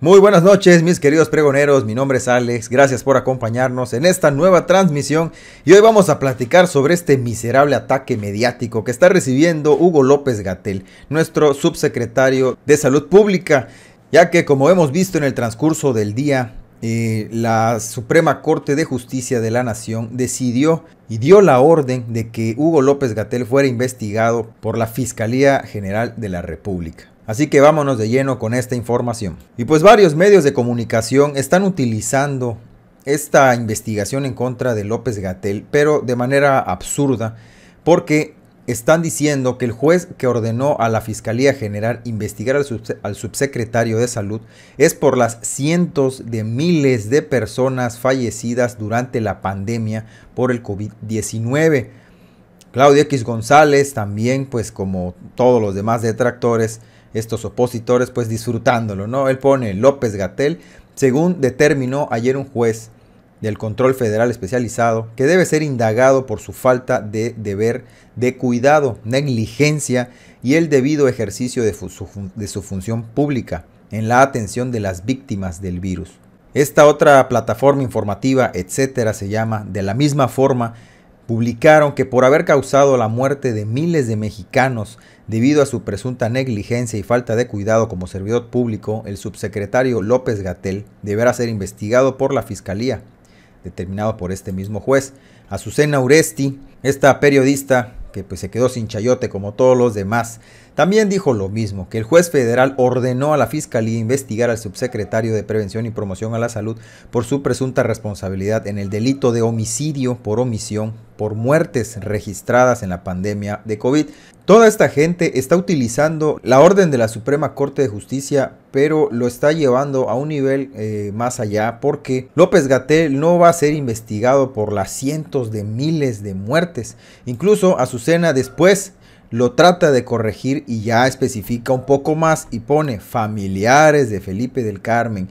Muy buenas noches mis queridos pregoneros, mi nombre es Alex, gracias por acompañarnos en esta nueva transmisión y hoy vamos a platicar sobre este miserable ataque mediático que está recibiendo Hugo López Gatel, nuestro subsecretario de Salud Pública, ya que como hemos visto en el transcurso del día, eh, la Suprema Corte de Justicia de la Nación decidió y dio la orden de que Hugo López Gatel fuera investigado por la Fiscalía General de la República. Así que vámonos de lleno con esta información. Y pues varios medios de comunicación están utilizando esta investigación en contra de López Gatel, pero de manera absurda, porque están diciendo que el juez que ordenó a la Fiscalía General investigar al, subsecretario de Salud es por las cientos de miles de personas fallecidas durante la pandemia por el COVID-19. Claudia X González también, pues como todos los demás detractores, estos opositores pues disfrutándolo, ¿no? Él pone López Gatel, según determinó ayer un juez del Control Federal Especializado, que debe ser indagado por su falta de deber de cuidado, negligencia y el debido ejercicio de, su, función pública en la atención de las víctimas del virus. Esta otra plataforma informativa, etcétera, se llama de la misma forma publicaron que por haber causado la muerte de miles de mexicanos debido a su presunta negligencia y falta de cuidado como servidor público, el subsecretario López Gatel deberá ser investigado por la Fiscalía, determinado por este mismo juez. Azucena Uresti, esta periodista pues, se quedó sin chayote como todos los demás. También dijo lo mismo, que el juez federal ordenó a la Fiscalía investigar al subsecretario de Prevención y Promoción a la Salud por su presunta responsabilidad en el delito de homicidio por omisión por muertes registradas en la pandemia de COVID. Toda esta gente está utilizando la orden de la Suprema Corte de Justicia, pero lo está llevando a un nivel eh, más allá porque López Gatel no va a ser investigado por las cientos de miles de muertes. Incluso a sus después lo trata de corregir y ya especifica un poco más y pone familiares de Felipe del Carmen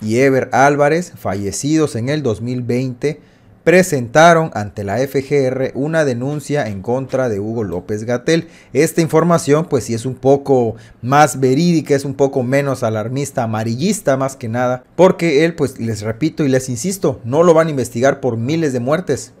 y Ever Álvarez, fallecidos en el 2020, presentaron ante la FGR una denuncia en contra de Hugo López Gatel. Esta información pues si es un poco más verídica, es un poco menos alarmista, amarillista más que nada, porque él pues les repito y les insisto, no lo van a investigar por miles de muertes.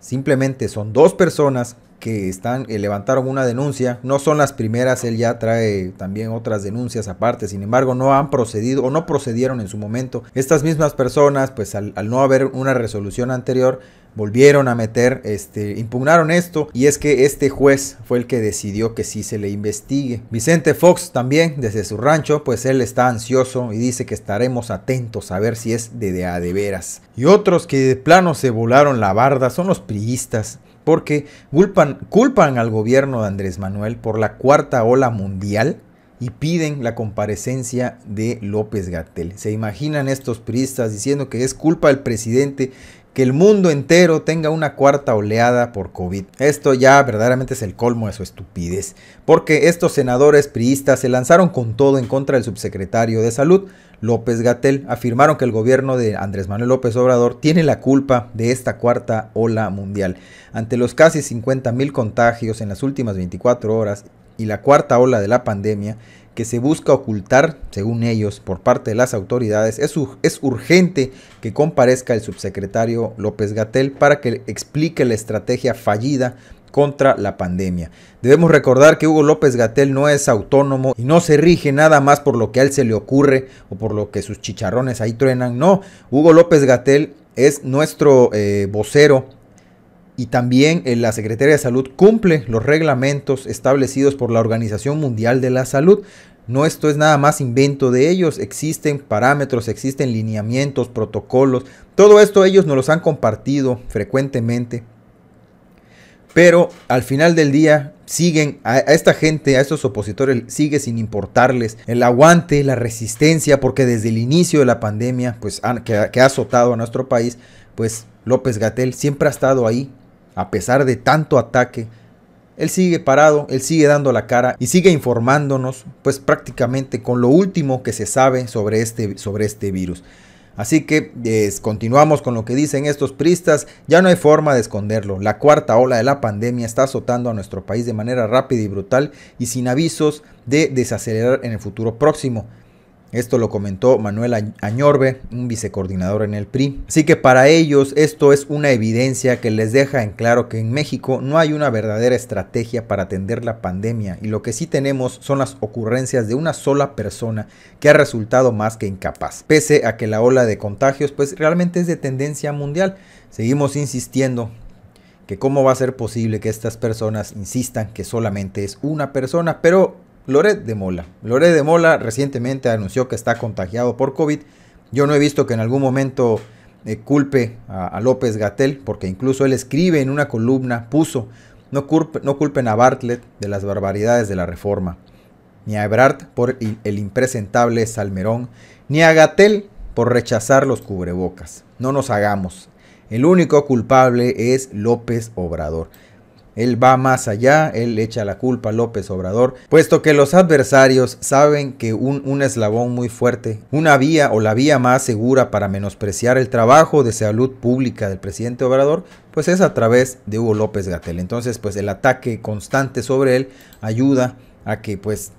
Simplemente son dos personas que están, eh, levantaron una denuncia. No son las primeras, él ya trae también otras denuncias aparte. Sin embargo, no han procedido o no procedieron en su momento. Estas mismas personas, pues al, no haber una resolución anterior, volvieron a meter, este, impugnaron esto y es que este juez fue el que decidió que sí se le investigue. Vicente Fox también desde su rancho, pues él está ansioso y dice que estaremos atentos a ver si es de, de a de veras. Y otros que de plano se volaron la barda son los priistas porque culpan, al gobierno de Andrés Manuel por la cuarta ola mundial y piden la comparecencia de López Gatel. Se imaginan estos priistas diciendo que es culpa del presidente que el mundo entero tenga una cuarta oleada por COVID. Esto ya verdaderamente es el colmo de su estupidez, porque estos senadores priistas se lanzaron con todo en contra del subsecretario de Salud, López Gatel, afirmaron que el gobierno de Andrés Manuel López Obrador tiene la culpa de esta cuarta ola mundial. Ante los casi 50 mil contagios en las últimas 24 horas y la cuarta ola de la pandemia que se busca ocultar, según ellos, por parte de las autoridades, es, urgente que comparezca el subsecretario López Gatel para que explique la estrategia fallida contra la pandemia. Debemos recordar que Hugo López Gatel no es autónomo y no se rige nada más por lo que a él se le ocurre o por lo que sus chicharrones ahí truenan. No, Hugo López Gatel es nuestro eh, vocero y también eh, la Secretaría de Salud cumple los reglamentos establecidos por la Organización Mundial de la Salud. No esto es nada más invento de ellos, existen parámetros, existen lineamientos, protocolos, todo esto ellos nos los han compartido frecuentemente. Pero al final del día siguen a, esta gente, a estos opositores, sigue sin importarles el aguante, la resistencia, porque desde el inicio de la pandemia pues, que, que ha azotado a nuestro país, pues López Gatel siempre ha estado ahí a pesar de tanto ataque, él sigue parado, él sigue dando la cara y sigue informándonos, pues prácticamente con lo último que se sabe sobre este, sobre este virus. Así que continuamos con lo que dicen estos pristas, ya no hay forma de esconderlo. La cuarta ola de la pandemia está azotando a nuestro país de manera rápida y brutal y sin avisos de desacelerar en el futuro próximo. Esto lo comentó Manuel Añorbe, un vicecoordinador en el PRI. Así que para ellos esto es una evidencia que les deja en claro que en México no hay una verdadera estrategia para atender la pandemia y lo que sí tenemos son las ocurrencias de una sola persona que ha resultado más que incapaz. Pese a que la ola de contagios pues realmente es de tendencia mundial, seguimos insistiendo que cómo va a ser posible que estas personas insistan que solamente es una persona, pero Loret de Mola. Loret de Mola recientemente anunció que está contagiado por COVID. Yo no he visto que en algún momento eh, culpe a, López Gatel, porque incluso él escribe en una columna, puso, no, no culpen a Bartlett de las barbaridades de la reforma, ni a Ebrard por el impresentable Salmerón, ni a Gatel por rechazar los cubrebocas. No nos hagamos. El único culpable es López Obrador. Él va más allá, él echa la culpa a López Obrador, puesto que los adversarios saben que un, un eslabón muy fuerte, una vía o la vía más segura para menospreciar el trabajo de salud pública del presidente Obrador, pues es a través de Hugo López Gatel. Entonces, pues el ataque constante sobre él ayuda a que pues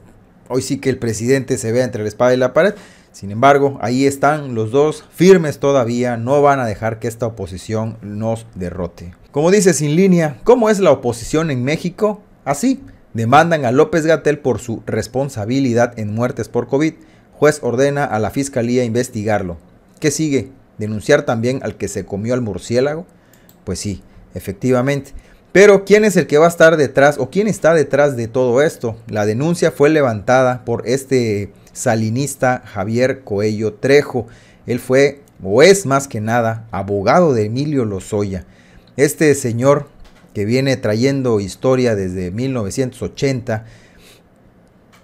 hoy sí que el presidente se vea entre la espada y la pared. Sin embargo, ahí están los dos firmes todavía, no van a dejar que esta oposición nos derrote. Como dice Sin Línea, ¿cómo es la oposición en México? Así, demandan a López Gatel por su responsabilidad en muertes por COVID. Juez ordena a la fiscalía investigarlo. ¿Qué sigue? ¿Denunciar también al que se comió al murciélago? Pues sí, efectivamente. Pero ¿quién es el que va a estar detrás o quién está detrás de todo esto? La denuncia fue levantada por este salinista Javier Coello Trejo. Él fue, o es más que nada, abogado de Emilio Lozoya. Este señor que viene trayendo historia desde 1980,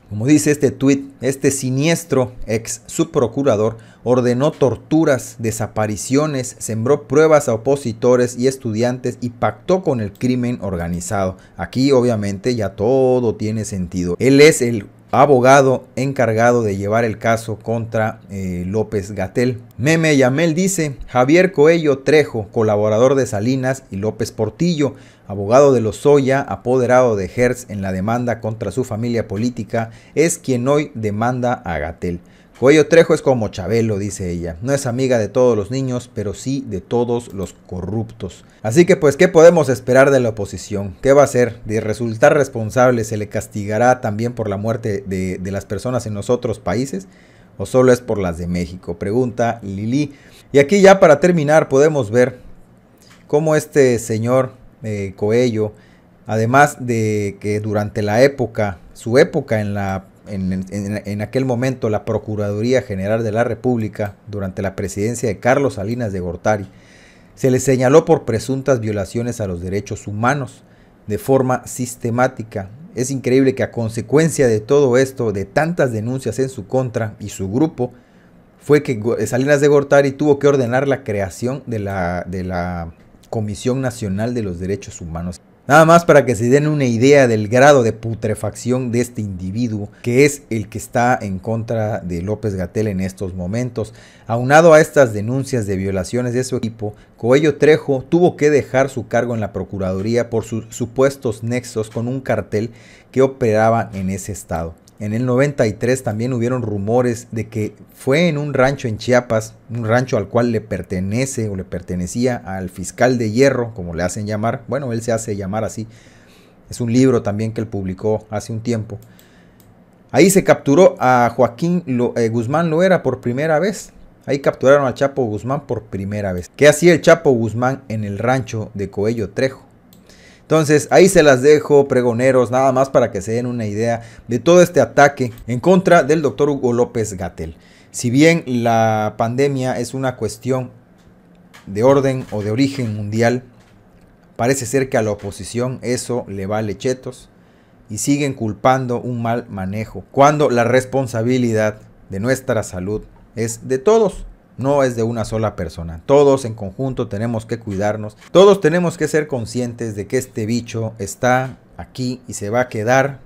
como dice este tuit, este siniestro ex subprocurador ordenó torturas, desapariciones, sembró pruebas a opositores y estudiantes y pactó con el crimen organizado. Aquí obviamente ya todo tiene sentido. Él es el abogado encargado de llevar el caso contra eh, López Gatel. Meme Yamel dice, Javier Coello Trejo, colaborador de Salinas, y López Portillo, abogado de Lozoya, apoderado de Hertz en la demanda contra su familia política, es quien hoy demanda a Gatel. Coello Trejo es como Chabelo, dice ella. No es amiga de todos los niños, pero sí de todos los corruptos. Así que pues, ¿qué podemos esperar de la oposición? ¿Qué va a hacer? De resultar responsable, ¿se le castigará también por la muerte de, las personas en los otros países? ¿O solo es por las de México? Pregunta Lili. Y aquí ya para terminar podemos ver cómo este señor eh, Coello, además de que durante la época, su época en la en, aquel momento la Procuraduría General de la República, durante la presidencia de Carlos Salinas de Gortari, se le señaló por presuntas violaciones a los derechos humanos de forma sistemática. Es increíble que a consecuencia de todo esto, de tantas denuncias en su contra y su grupo, fue que Salinas de Gortari tuvo que ordenar la creación de la Comisión Nacional de los Derechos Humanos. Nada más para que se den una idea del grado de putrefacción de este individuo, que es el que está en contra de López Gatel en estos momentos. Aunado a estas denuncias de violaciones de su equipo, Coello Trejo tuvo que dejar su cargo en la Procuraduría por sus supuestos nexos con un cartel que operaba en ese estado. En el 93 también hubieron rumores de que fue en un rancho en Chiapas, un rancho al cual le pertenece o le pertenecía al fiscal de hierro, como le hacen llamar, bueno, él se hace llamar así. Es un libro también que él publicó hace un tiempo. Ahí se capturó a Joaquín eh, Guzmán Loera por primera vez. Ahí capturaron al Chapo Guzmán por primera vez. ¿Qué hacía el Chapo Guzmán en el rancho de Coello Trejo? Entonces ahí se las dejo, pregoneros, nada más para que se den una idea de todo este ataque en contra del doctor Hugo López Gatel. Si bien la pandemia es una cuestión de orden o de origen mundial, parece ser que a la oposición eso le vale chetos y siguen culpando un mal manejo, cuando la responsabilidad de nuestra salud es de todos no es de una sola persona. Todos en conjunto tenemos que cuidarnos. Todos tenemos que ser conscientes de que este bicho está aquí y se va a quedar.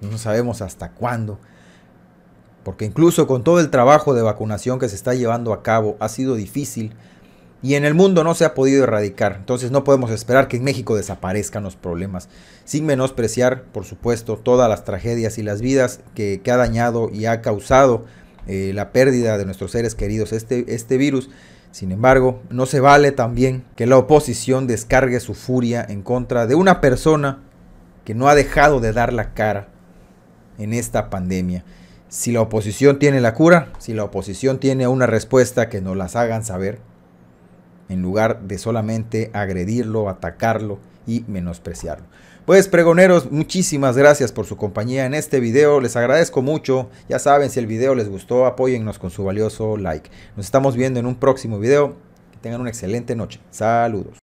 No sabemos hasta cuándo. Porque incluso con todo el trabajo de vacunación que se está llevando a cabo ha sido difícil. Y en el mundo no se ha podido erradicar. Entonces no podemos esperar que en México desaparezcan los problemas. Sin menospreciar, por supuesto, todas las tragedias y las vidas que, ha dañado y ha causado eh, la pérdida de nuestros seres queridos, este, este virus. Sin embargo, no se vale también que la oposición descargue su furia en contra de una persona que no ha dejado de dar la cara en esta pandemia. Si la oposición tiene la cura, si la oposición tiene una respuesta, que nos las hagan saber, en lugar de solamente agredirlo, atacarlo y menospreciarlo. Pues pregoneros, muchísimas gracias por su compañía en este video, les agradezco mucho, ya saben si el video les gustó, apóyennos con su valioso like. Nos estamos viendo en un próximo video, que tengan una excelente noche, saludos.